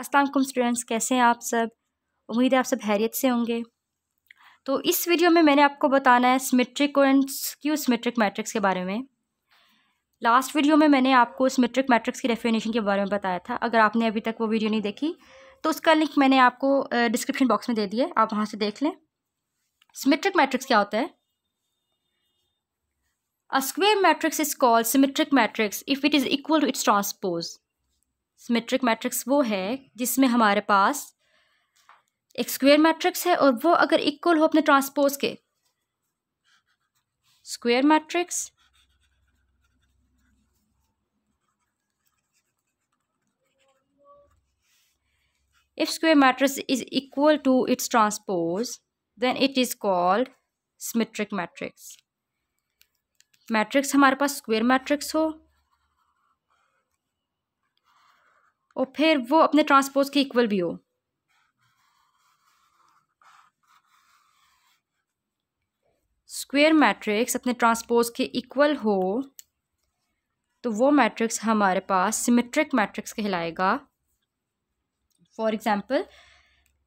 अस्सलाम स्टूडेंट्स कैसे हैं आप सब उम्मीद है आप सब हैरियत से होंगे तो इस वीडियो में मैंने आपको बताना है सिमेट्रिक और स्क्यू सिमेट्रिक मैट्रिक्स के बारे में लास्ट वीडियो में मैंने आपको सिमेट्रिक मैट्रिक्स की डेफिनेशन के बारे में बताया था अगर आपने अभी तक वो वीडियो नहीं देखी तो उसका लिंक मैंने आपको डिस्क्रिप्शन बॉक्स में दे दिया आप वहाँ से देख लें सिमेट्रिक मैट्रिक्स क्या होता है A matrix is is called matrix if it is equal to its transpose symmetric matrix वो है जिसमें हमारे पास एक स्क्वायर मैट्रिक्स है और वो अगर इक्वल हो अपने ट्रांसपोज के square matrix if square matrix is equal to its transpose then it is called symmetric matrix matrix हमारे पास स्क्वायर मैट्रिक्स हो और फिर वो अपने ट्रांसपोज के इक्वल भी हो स्क्वेयर मैट्रिक्स अपने ट्रांसपोज के इक्वल हो तो वो मैट्रिक्स हमारे पास सिमेट्रिक मैट्रिक्स कहलाएगा फॉर एग्ज़ाम्पल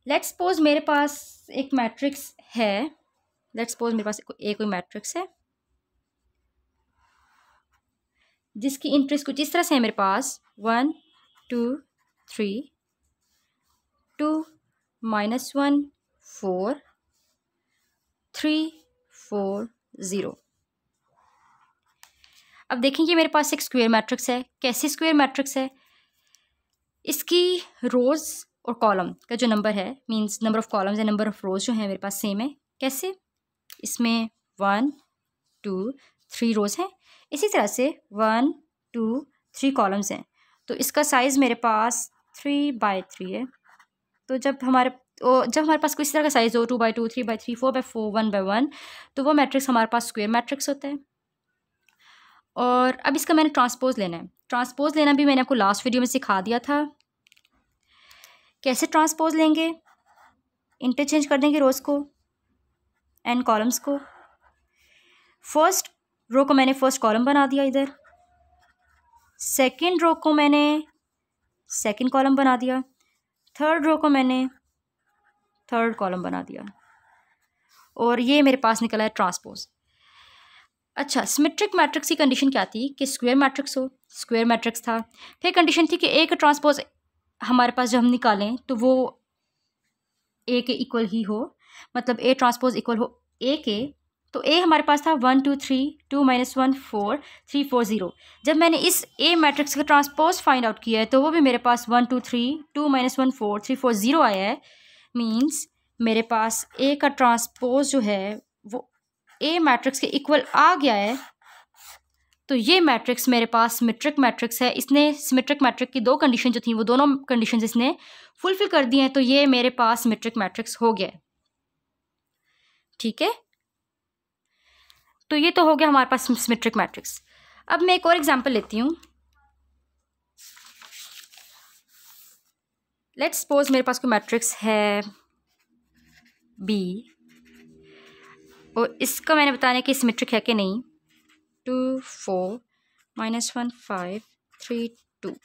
लेट्स सपोज मेरे पास एक मैट्रिक्स है लेट्स सपोज मेरे पास एक कोई मैट्रिक्स है जिसकी इंट्रेस्ट कुछ इस तरह से है मेरे पास one two three two minus one four three four zero अब देखें ये मेरे पास एक स्क्वायर मैट्रिक्स है कैसी स्क्वायर मैट्रिक्स है इसकी रोज़ और कॉलम का जो नंबर है मींस नंबर ऑफ़ कॉलम्स या नंबर ऑफ़ रोज़ जो है मेरे पास सेम है कैसे इसमें वन टू थ्री रोज़ हैं इसी तरह से वन टू थ्री कॉलम्स हैं तो इसका साइज़ मेरे पास थ्री बाय थ्री है तो जब हमारे जब हमारे पास किसी तरह का साइज़ हो two by two three by three four by four one by one तो वो मैट्रिक्स हमारे पास स्क्वेयर मैट्रिक्स होता है और अब इसका मैंने ट्रांसपोज लेना है ट्रांसपोज लेना भी मैंने आपको लास्ट वीडियो में सिखा दिया था कैसे ट्रांसपोज लेंगे इंटरचेंज कर देंगे रोज़ को एंड कॉलम्स को फर्स्ट रो को मैंने फर्स्ट कॉलम बना दिया इधर सेकेंड रो को मैंने सेकेंड कॉलम बना दिया थर्ड रो को मैंने थर्ड कॉलम बना दिया और ये मेरे पास निकला है ट्रांसपोज अच्छा सिमेट्रिक मैट्रिक्स की कंडीशन क्या थी कि स्क्वायर मैट्रिक्स हो स्क्वायर मैट्रिक्स था फिर कंडीशन थी कि ए का ट्रांसपोज हमारे पास जो हम निकालें तो वो ए के इक्वल ही हो मतलब ए ट्रांसपोज इक्वल हो ए के तो ए हमारे पास था one two three two minus one four three four zero जब मैंने इस ए मैट्रिक्स का ट्रांसपोज फाइंड आउट किया है तो वो भी मेरे पास one two three two minus one four three four zero आया है मीन्स मेरे पास ए का ट्रांसपोज जो है वो ए मैट्रिक्स के इक्वल आ गया है तो ये मैट्रिक्स मेरे पास मेट्रिक मैट्रिक्स है इसने सिमेट्रिक मैट्रिक की दो कंडीशन जो थी वो दोनों कंडीशन इसने फुलफिल कर दी हैं तो ये मेरे पास मेट्रिक मैट्रिक्स हो गया ठीक है तो ये तो हो गया हमारे पास सिमेट्रिक मैट्रिक्स अब मैं एक और एग्जाम्पल लेती हूँ लेट्स सपोज मेरे पास कोई मैट्रिक्स है बी और इसका मैंने बताया कि सिमेट्रिक है कि नहीं two four minus one five three two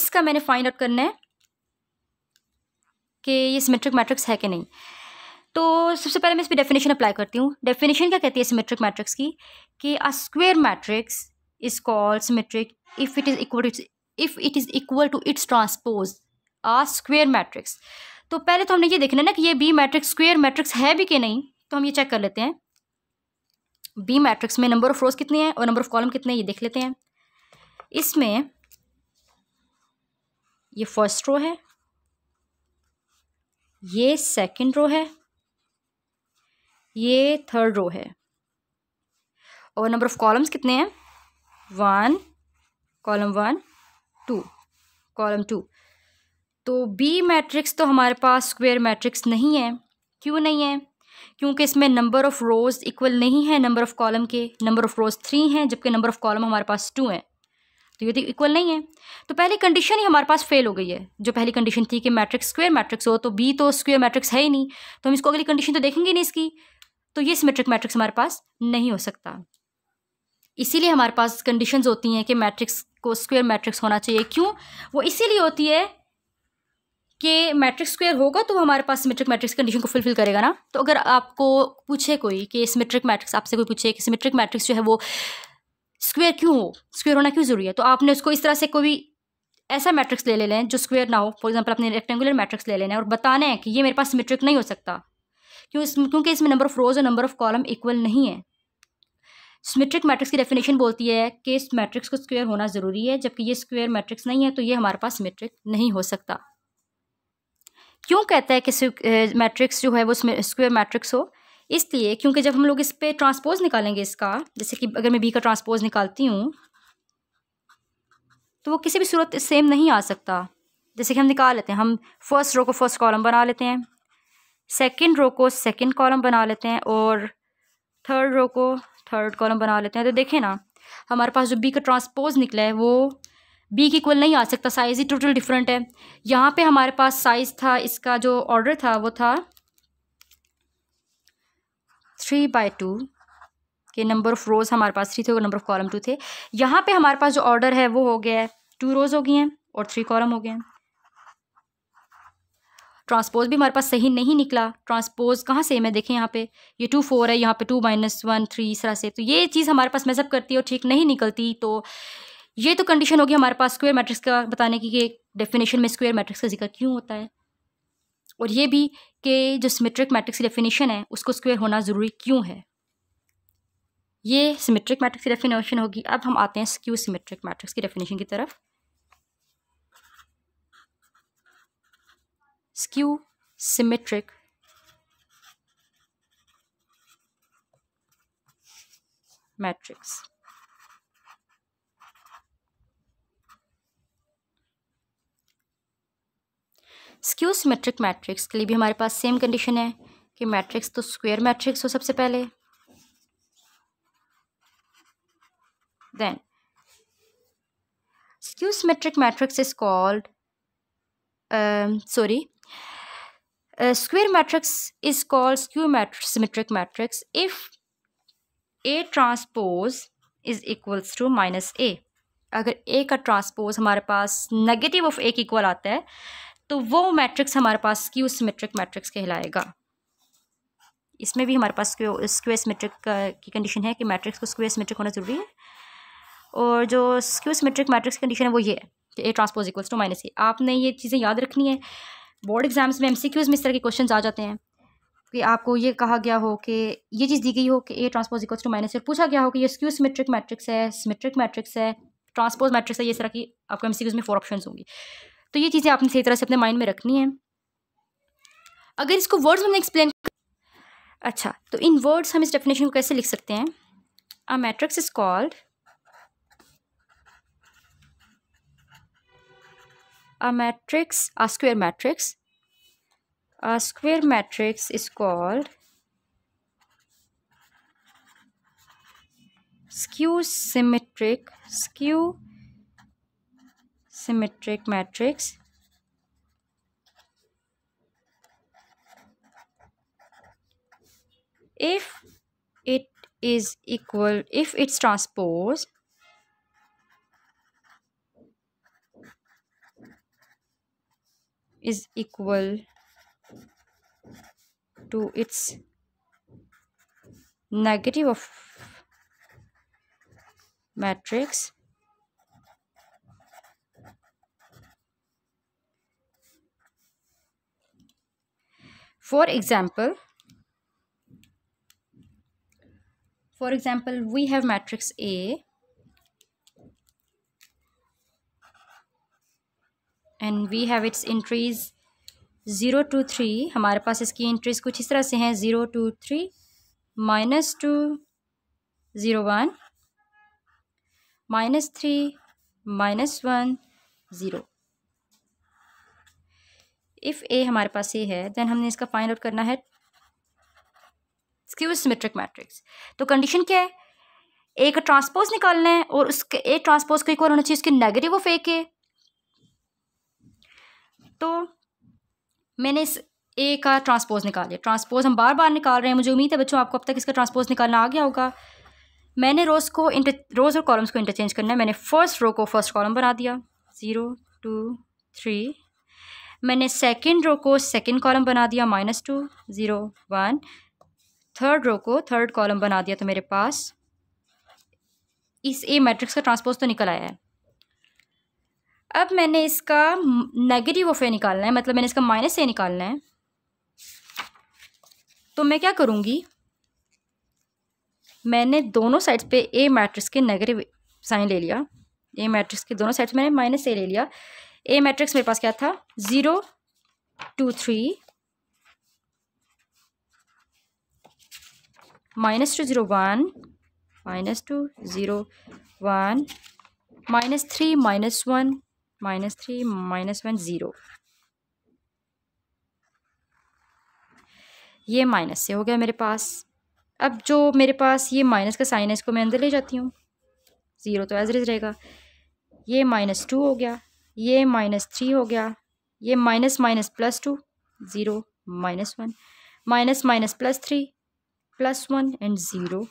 इसका मैंने फाइंड आउट करना है कि ये सिमेट्रिक मैट्रिक्स है कि नहीं तो सबसे पहले मैं इस पर डेफिनेशन अप्लाई करती हूँ डेफिनेशन क्या कहती है सिमेट्रिक मैट्रिक्स की कि a square matrix is called symmetric if it is equal to if it is equal to its transpose a square matrix तो पहले तो हमने ये देखना है ना कि ये बी मैट्रिक्स स्क्वेयर मैट्रिक्स है भी कि नहीं तो हम ये चेक कर लेते हैं बी मैट्रिक्स में नंबर ऑफ रोज कितने हैं और नंबर ऑफ कॉलम कितने हैं ये देख लेते हैं इसमें ये फर्स्ट रो है ये सेकंड रो है ये थर्ड रो है और नंबर ऑफ कॉलम्स कितने हैं one column one two column two तो बी मैट्रिक्स तो हमारे पास स्क्वायर मैट्रिक्स नहीं है क्यों नहीं है क्योंकि इसमें नंबर ऑफ़ रोज़ इक्वल नहीं है नंबर ऑफ़ कॉलम के नंबर ऑफ़ रोज़ थ्री हैं जबकि नंबर ऑफ़ कॉलम हमारे पास टू हैं तो ये तो इक्वल नहीं है तो पहली कंडीशन ही हमारे पास फेल हो गई है जो पहली कंडीशन थी कि मैट्रिक्स स्क्वायर मैट्रिक्स हो तो बी तो स्क्वायर मैट्रिक्स है ही नहीं तो हम इसको अगली कंडीशन तो देखेंगे नहीं इसकी तो ये सिमेट्रिक मैट्रिक्स हमारे पास नहीं हो सकता इसीलिए हमारे पास कंडीशंस होती हैं कि मैट्रिक्स को स्क्वायर मैट्रिक्स होना चाहिए क्यों वो इसीलिए होती है कि मैट्रिक्स स्क्वायर होगा तो हमारे पास सिमेट्रिक मैट्रिक्स कंडीशन को फुलफिल करेगा ना तो अगर आपको पूछे कोई कि सिमेट्रिक मैट्रिक्स आपसे कोई पूछे कि सिमेट्रिक मैट्रिक्स जो है वो स्क्वायर क्यों हो स्क्वायर होना क्यों ज़रूरी है तो आपने उसको इस तरह से कोई ऐसा मैट्रिक्स ले ले लें जो स्क्वायर ना हो फॉर एग्जांपल अपने रेक्टेंगुलर मैट्रिक्स ले लेना है और बताना है कि ये मेरे पास सिमेट्रिक नहीं हो सकता क्यों इस क्योंकि इसमें नंबर ऑफ रोज और नंबर ऑफ कॉलम इक्वल नहीं है सिमेट्रिक मैट्रिक्स की डेफिनेशन बोलती है कि इस मैट्रिक्स को स्क्वेयर होना ज़रूरी है जबकि ये स्क्वेयर मैट्रिक्स नहीं है तो ये हमारे पास सिमेट्रिक नहीं हो सकता क्यों कहता है कि मैट्रिक्स जो है वो स्क्वेयर मैट्रिक्स हो इसलिए क्योंकि जब हम लोग इस पर ट्रांसपोज निकालेंगे इसका जैसे कि अगर मैं बी का ट्रांसपोज निकालती हूँ तो वो किसी भी सूरत सेम नहीं आ सकता जैसे कि हम निकाल लेते हैं हम फर्स्ट रो को फर्स्ट कॉलम बना लेते हैं सेकेंड रो को सेकेंड कॉलम बना लेते हैं और थर्ड रो को थर्ड कॉलम बना लेते हैं तो देखें ना हमारे पास जो बी का ट्रांसपोज निकला है वो बी की इक्वल नहीं आ सकता साइज़ ही टोटल डिफरेंट है यहाँ पे हमारे पास साइज़ था इसका जो ऑर्डर था वो था थ्री बाई टू के नंबर ऑफ़ रोज़ हमारे पास थ्री थे और नंबर ऑफ़ कॉलम टू थे यहाँ पे हमारे पास जो ऑर्डर है वो हो गया है टू रोज़ हो गई हैं और थ्री कॉलम हो गए हैं ट्रांसपोज भी हमारे पास सही नहीं निकला ट्रांसपोज कहाँ सेम है देखें यहाँ पे ये टू फोर है यहाँ पे टू माइनस वन थ्री इस तरह से तो ये चीज़ हमारे पास मेजअप करती है और ठीक नहीं निकलती तो ये तो कंडीशन होगी हमारे पास स्क्वेयर मैट्रिक्स का बताने की कि डेफिनेशन में स्क्वेयर मैट्रिक्स का जिक्र क्यों होता है और ये भी कि जो सिमेट्रिक मैट्रिक्स की डेफिनेशन है उसको स्क्वेयर होना ज़रूरी क्यों है ये सिमेट्रिक मैट्रिक्स की डेफिनेशन होगी अब हम आते हैं स्क्यू सिमेट्रिक मैट्रिक्स की डेफिनेशन की तरफ skew symmetric matrix. Skew symmetric matrix के लिए भी हमारे पास सेम कंडीशन है कि मैट्रिक्स तो स्क्वायर मैट्रिक्स हो सबसे पहले then skew symmetric matrix is called sorry a square matrix is called skew matrix, symmetric matrix if A transpose is equals to minus A. अगर A का ट्रांसपोज हमारे पास नेगेटिव ऑफ A के equal आता है तो वो मैट्रिक्स हमारे पास स्क्यू सिमेट्रिक मैट्रिक्स कहलाएगा इसमें भी हमारे पास स्क्वेयर सिमेट्रिक की कंडीशन है कि मैट्रिक्स को स्क्वेयर सिमेट्रिक होना ज़रूरी है और जो स्क्यू सिमेट्रिक मैट्रिक्स की कंडीशन है वो ये है कि A transpose equals to minus A आपने ये चीज़ें याद रखनी है बोर्ड एग्जाम्स में एम में इस तरह के क्वेश्चन आ जाते हैं कि आपको ये कहा गया हो कि ये चीज़ दी गई हो कि A transpose equals to minus पूछा गया हो कि ये स्क्यू सिमेट्रिक मैट्रिक्स है सिमेट्रिक मैट्रिक्स है ट्रांसपोज मैट्रिक्स है ये इस तरह की आपको एम में फोर ऑप्शन होंगी तो ये चीज़ें आपने सही तरह से अपने माइंड में रखनी है अगर इसको वर्ड्स हमने एक्सप्लेन अच्छा तो इन वर्ड्स हम इस डेफिनेशन को कैसे लिख सकते हैं a matrix is called a matrix, a square matrix. A square matrix is called skew symmetric, skew symmetric matrix. If it is equal, if its transpose is equal to its negative of matrix for example for example we have matrix a and we have its entries zero two three हमारे पास इसकी entries कुछ इस तरह से हैं zero two three minus two zero one minus three minus one zero if A हमारे पास ये है देन हमने इसका फाइंड आउट करना है स्क्यू सिमेट्रिक मैट्रिक्स तो कंडीशन क्या है ए का ट्रांसपोज निकालना है और उसके ए ट्रांसपोज का इक्वल होना चाहिए उसके नेगेटिव ऑफ ए के तो मैंने इस ए का ट्रांसपोज निकाल लिया ट्रांसपोज हम बार बार निकाल रहे हैं मुझे उम्मीद है बच्चों आपको अब तक इसका ट्रांसपोज निकालना आ गया होगा मैंने रोज़ को इंटर रोज़ और कॉलम्स को इंटरचेंज करना है मैंने फ़र्स्ट रो को फर्स्ट कॉलम बना दिया ज़ीरो टू थ्री मैंने सेकेंड रो को सेकेंड कॉलम बना दिया minus two zero one third row को थर्ड कॉलम बना दिया तो मेरे पास इस ए मैट्रिक्स का ट्रांसपोज तो निकल आया है अब मैंने इसका नेगेटिव ऑफ ए निकालना है मतलब मैंने इसका माइनस ए निकालना है तो मैं क्या करूँगी मैंने दोनों साइड्स पे ए मैट्रिक्स के नेगेटिव साइन ले लिया ए मैट्रिक्स के दोनों साइड्स मैंने माइनस ए ले लिया ए मैट्रिक्स मेरे पास क्या था zero two three minus two zero one minus two zero one minus three minus one minus three minus one zero ये माइनस से हो गया मेरे पास अब जो मेरे पास ये माइनस का साइन है इसको मैं अंदर ले जाती हूँ ज़ीरो तो एजरेज रहेगा ये माइनस टू हो गया ये माइनस थ्री हो गया ये minus minus plus two zero minus one minus minus plus three plus one and zero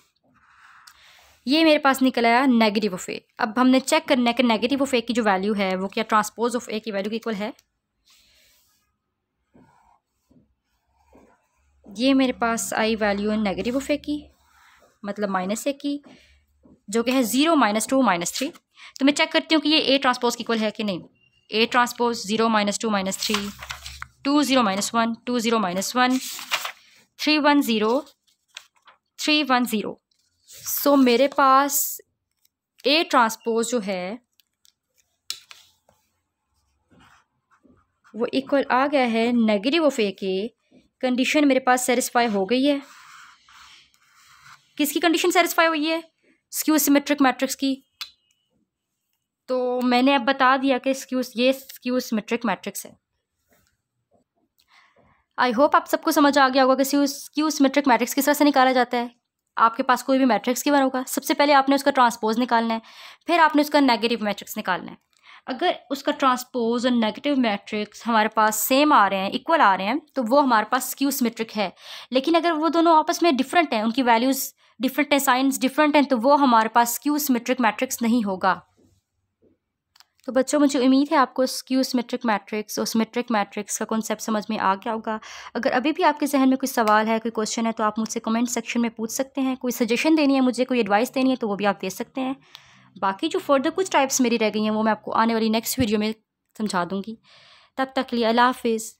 ये मेरे पास निकल आया नेगेटिव ऑफ ए अब हमने चेक करना है कि नेगेटिव ऑफ ए की जो वैल्यू है वो क्या ट्रांसपोज ऑफ ए की वैल्यू इक्वल है ये मेरे पास आई वैल्यू है नेगेटिव ऑफ ए की मतलब माइनस ए की जो कि है zero minus two minus three तो मैं चेक करती हूँ कि ये ए ट्रांसपोज की इक्वल है कि नहीं A transpose zero minus two minus three two zero minus one two zero minus one three one zero three one zero so so, मेरे पास ए ट्रांसपोज जो है वो इक्वल आ गया है नेगेटिव ऑफ ए के कंडीशन मेरे पास सेटिस्फाई हो गई है किसकी कंडीशन सेटिस्फाई हुई है स्क्यू सिमेट्रिक मैट्रिक्स की तो मैंने अब बता दिया कि स्क्यूज ये स्क्यू सिमेट्रिक मैट्रिक्स है आई होप आप सबको समझ आ गया होगा कि स्क्यू सिमेट्रिक मैट्रिक्स किस तरह से निकाला जाता है आपके पास कोई भी मैट्रिक्स की गिवन होगा सबसे पहले आपने उसका ट्रांसपोज निकालना है फिर आपने उसका नेगेटिव मैट्रिक्स निकालना है अगर उसका ट्रांसपोज और नेगेटिव मैट्रिक्स हमारे पास सेम आ रहे हैं इक्वल आ रहे हैं तो वो हमारे पास स्क्यू सिमेट्रिक है लेकिन अगर वो दोनों आपस में डिफरेंट हैं उनकी वैल्यूज़ डिफरेंट हैं साइंस डिफरेंट हैं तो वो हमारे पास स्क्यू सिमेट्रिक मैट्रिक्स नहीं होगा तो बच्चों मुझे उम्मीद है आपको स्क्यू सिमेट्रिक मैट्रिक्स और सिमेट्रिक मैट्रिक्स का कॉन्सेप्ट समझ में आ गया होगा अगर अभी भी आपके जहन में कोई सवाल है कोई क्वेश्चन है तो आप मुझसे कमेंट सेक्शन में पूछ सकते हैं कोई सजेशन देनी है मुझे कोई एडवाइस देनी है तो वो भी आप दे सकते हैं बाकी जो फर्दर कुछ टाइप्स मेरी रह गई हैं वो मैं आपको आने वाली नेक्स्ट वीडियो में समझा दूँगी तब तक लिए अला हाफिज़